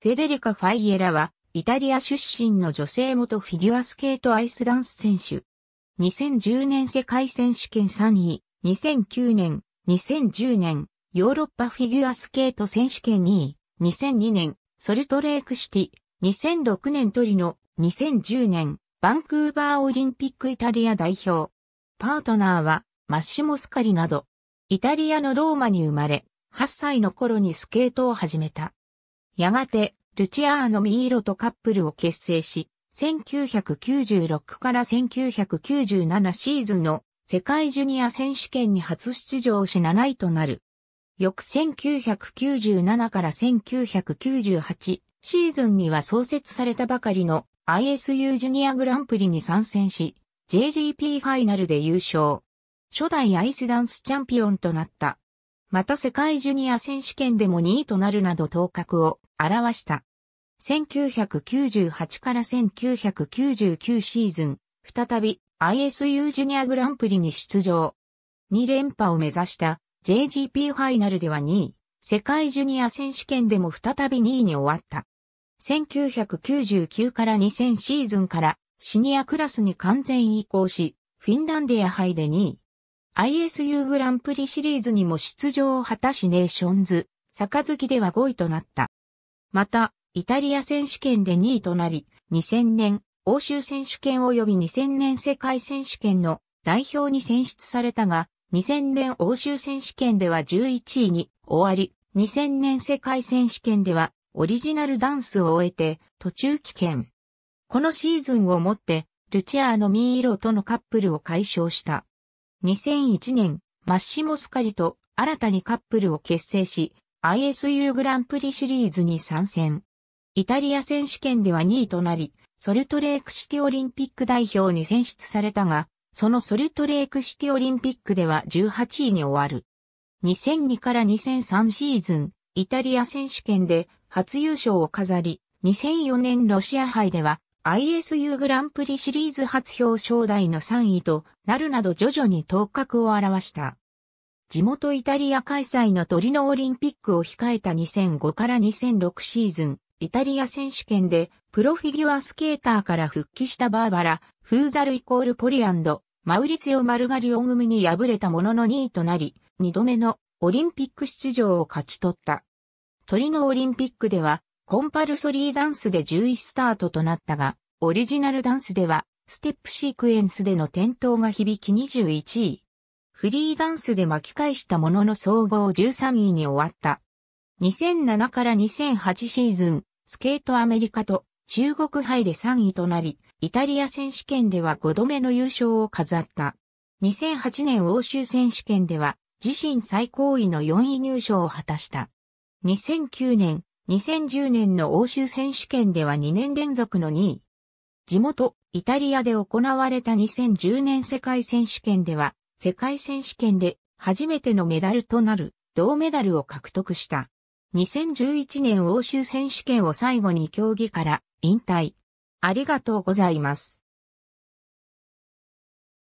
フェデリカ・ファイエラは、イタリア出身の女性元フィギュアスケートアイスダンス選手。2010年世界選手権3位、2009年、2010年、ヨーロッパフィギュアスケート選手権2位、2002年、ソルトレークシティ、2006年トリノ、2010年、バンクーバーオリンピックイタリア代表。パートナーは、マッシモ・スカリなど、イタリアのローマに生まれ、8歳の頃にスケートを始めた。やがて、ルチアーノ・ミーロとカップルを結成し、1996から1997シーズンの世界ジュニア選手権に初出場し7位となる。翌1997から1998シーズンには創設されたばかりの ISU ジュニアグランプリに参戦し、JGP ファイナルで優勝。初代アイスダンスチャンピオンとなった。また世界ジュニア選手権でも2位となるなど頭角を表した。1998から1999シーズン、再び ISU ジュニアグランプリに出場。2連覇を目指した JGP ファイナルでは2位、世界ジュニア選手権でも再び2位に終わった。1999から2000シーズンからシニアクラスに完全移行し、フィンランディア杯で2位、ISU グランプリシリーズにも出場を果たしネーションズ、杯では5位となった。また、イタリア選手権で2位となり、2000年、欧州選手権及び2000年世界選手権の代表に選出されたが、2000年欧州選手権では11位に終わり、2000年世界選手権ではオリジナルダンスを終えて途中棄権。このシーズンをもって、ルチアーノ・ミーロとのカップルを解消した。2001年、マッシモスカリと新たにカップルを結成し、ISU グランプリシリーズに参戦。イタリア選手権では2位となり、ソルトレークシティオリンピック代表に選出されたが、そのソルトレークシティオリンピックでは18位に終わる。2002から2003シーズン、イタリア選手権で初優勝を飾り、2004年ロシア杯では ISU グランプリシリーズ初表彰台の3位となるなど徐々に頭角を現した。地元イタリア開催のトリノオリンピックを控えた2005から2006シーズン、イタリア選手権でプロフィギュアスケーターから復帰したバーバラ、フーザルイコールポリアンド、マウリツヨ・マルガリオ組に敗れたものの2位となり、2度目のオリンピック出場を勝ち取った。トリノオリンピックではコンパルソリーダンスで11スタートとなったが、オリジナルダンスでは、ステップシークエンスでの転倒が響き21位。フリーダンスで巻き返したものの総合13位に終わった。2007から2008シーズン、スケートアメリカと中国杯で3位となり、イタリア選手権では5度目の優勝を飾った。2008年欧州選手権では自身最高位の4位入賞を果たした。2009年2010年の欧州選手権では2年連続の2位。地元、イタリアで行われた2010年世界選手権では、世界選手権で初めてのメダルとなる銅メダルを獲得した。2011年欧州選手権を最後に競技から引退。ありがとうございます。